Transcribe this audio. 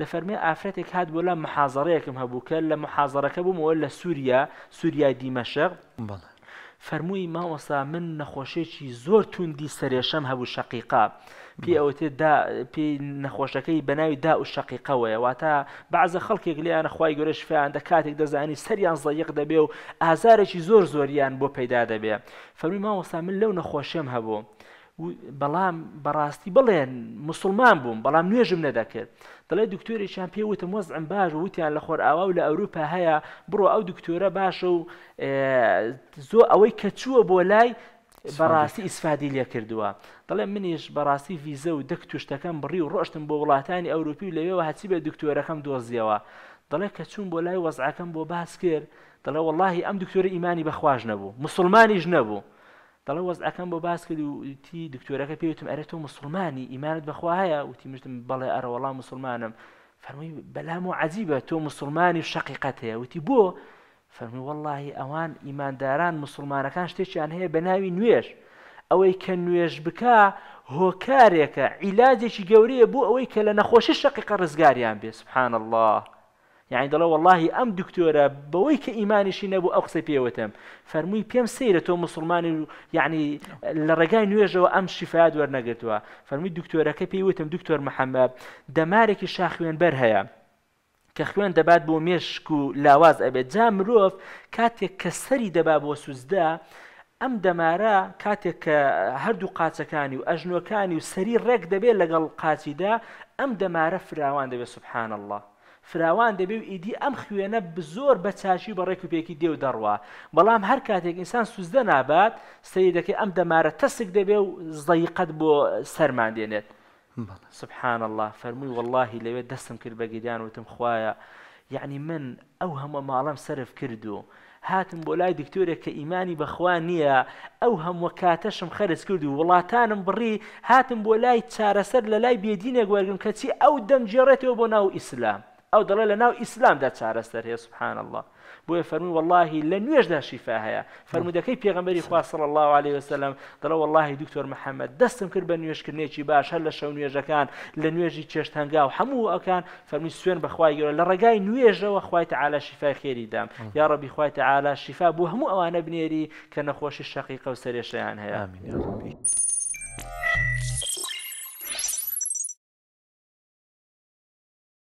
دەفەرمێ ئافرەتێک هات بۆ لە مححاضڕەیەکم هەبوو کە لە مححاضەکە بوومەوە لە سووریا سووریای دیمەشق فەرمووی ماوەسا من نەخۆشێکی زۆر توندی سەرێشەم هەبوو شقیقا پێ ئەوتێ پێی نەخۆشەکەی بەناوی دا و شقیقەوەیە واتە بەعزە خەڵکێک لیانە خخوای گەورەش فیاندە کاتێک دەزانی سەریان زەیەق دەبێ و ئازارێکی زۆر زۆریان بۆ پەیدا دەبێ فەرمی ماوەسا من لەو نەخۆشێم هەبوو بەڵام بەڕاستی بڵێن مسلمان بووم بەڵام نوێژم نەدەکرد دەڵێ دکتۆرێکیان پێ وتم وەزم باش وتیان لە خۆر ئاوا و لە ئەوروپا هەیە بڕۆ ئەو دکتۆرە باشە و زۆ ئەوەی کە چووە بۆ لای بەڕاستی ئیسفادی لێ کردووە دەڵێ منیش بەڕاستی ڤیزە و دەک توشتەکەم بڕی و ڕۆشتم بۆ وڵاتانی ئەوروپی و لەوێەوە هەچی بە دکتۆرەکەم دۆزیەوە دەڵێ کە چوون بۆ لای وەزعەکەم بۆ باس کرد دەڵێ واللهی ئەم دکتۆرە ئیمانی بەخواش نەبوو مسلمانیش نەبوو دەڵێ وەزعەکەم بۆ باس کرد وتی دکتۆرەکە پێوتم ئەرێت تۆ مسلمانی ئیمانت بەخواهەیە وتی مشتم بەڵێ ئەرەوەڵا مسلمانم فەرمووی بەلام و عجیبە تۆ مسلمانی شەقیقەت هەیە وتی بۆ فەرمی واللهی ئەوان ئیمانداران مسلمانەکان شتێکیان هەیە بە ناوی نوێژ ئەوەی کە نوێژ بک هۆکارێکە عیلاجێکی گەورەیە بۆ ئەوەی کە لە نەخۆشی شەقیقە ڕزگاریان بێ سبحان الله یعنی دەڵە واللهی ئەم دکتۆرە بەوەی کە ئیمانیشی نەبوو ئەو قسە پێوەتم فەرمووی پێم سەیرە تۆ مسلمانی و یعنی لە ڕێگای نوێژەوە ئەم شیفاات وەرنەگرتووە فەرمی دکتۆرەکە پێیوتم دکتۆر محەممەد دەمارێکی شاخوێن بەر هەیە کە خوێن دەبات بۆ مێشک و لاواز ئەبێت جا مرۆڤ کاتێک کە سەری دەبا بۆ سوزدا ئەم دەمارە کاتێک کە هەردوو قاچەکانی و ئەژنۆکانی و سەری ڕێک دەبێت لەگەڵ قاچیدا ئەم دەمارە فراوان دەبێت سبحان الله فراوان دەبێ و ئیدی ئەم خوێنە زۆر بە چاشی بەڕێک و پێکی دێو دەڕوە بەڵام هەر کاتێک ئینسان سوزدە نابات سیدەکەی ئەم دەمارە تەسک دەبێ و زەیقەت بۆ سەرمان دێنێت سبحان الله فەرمووی واللهی لەوێ دەستم کرد بەگیدیان وتم خوایە یعنی من ئەو هەموو ماڵم سرف کردو. هاتم بۆ لای دکتۆرێک کە ئیمانی بەخوا نییە ئەو هەموو کاتەشم خەرز کرد و وڵاتانم بڕی هاتم بۆ لای چارەسەر لە لای بێدینە گوەرگم کەچی ئەو دەمجێڕێتەوە بۆ ناو ئیسلام ئەو دەڵێ لە ناو ئیسلامدا چارەسەر هەیە سبحان الله بۆیە فەرمو واللهی لە نوێژدا شیفا هەیە فرمودەکەی پێغمبەری خواصل الله عليه وسلم دڵە واللهی دکتۆر محەممەد دەستم کرد بە نوێشکردنێکی باش هەر لە شەو نوێژەکان لە نوێژی چێشت هەنگا و هەموو ئەکان فەرمی سوێن بەخوای گەورە لە ڕێگای نوێژەوە خخوایت عالا شیفای خێری دام یا ڕبی خخوایت عالا شیفا بۆ هەموو ئەوانە بنێری کە نەخۆشی شەقیقە و سرێشیان هەیە.